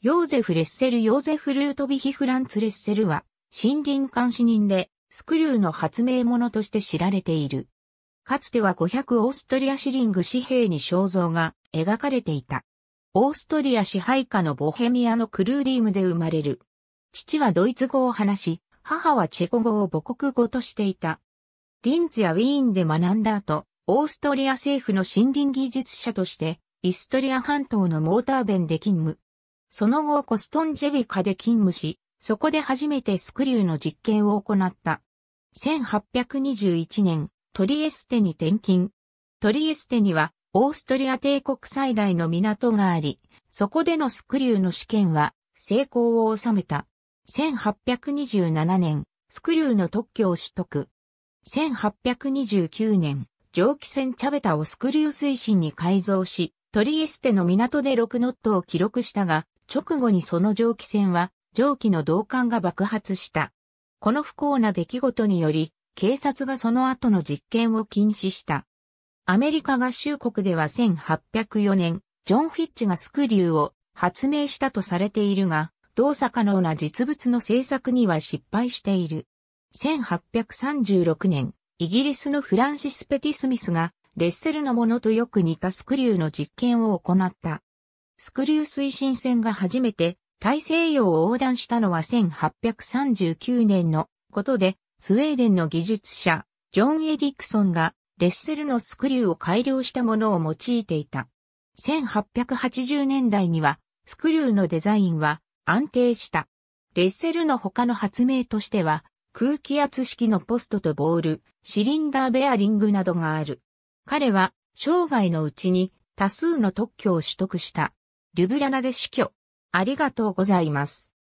ヨーゼフ・レッセル・ヨーゼフ・ルートビヒ・フランツ・レッセルは、森林監視人で、スクリューの発明者として知られている。かつては500オーストリアシリング紙幣に肖像が描かれていた。オーストリア支配下のボヘミアのクルーリームで生まれる。父はドイツ語を話し、母はチェコ語を母国語としていた。リンツやウィーンで学んだ後、オーストリア政府の森林技術者として、イストリア半島のモーターベンで勤務。その後コストンジェビカで勤務し、そこで初めてスクリューの実験を行った。1821年、トリエステに転勤。トリエステには、オーストリア帝国最大の港があり、そこでのスクリューの試験は、成功を収めた。1827年、スクリューの特許を取得。1829年、蒸気船チャベタをスクリュー推進に改造し、トリエステの港で6ノットを記録したが、直後にその蒸気船は、蒸気の導管が爆発した。この不幸な出来事により、警察がその後の実験を禁止した。アメリカ合衆国では1804年、ジョン・フィッチがスクリューを発明したとされているが、動作可能な実物の製作には失敗している。1836年、イギリスのフランシス・ペティ・スミスが、レッセルのものとよく似たスクリューの実験を行った。スクリュー推進船が初めて大西洋を横断したのは1839年のことで、スウェーデンの技術者、ジョン・エリクソンがレッセルのスクリューを改良したものを用いていた。1880年代には、スクリューのデザインは安定した。レッセルの他の発明としては、空気圧式のポストとボール、シリンダーベアリングなどがある。彼は、生涯のうちに多数の特許を取得した。ルブリャナで死去。ありがとうございます。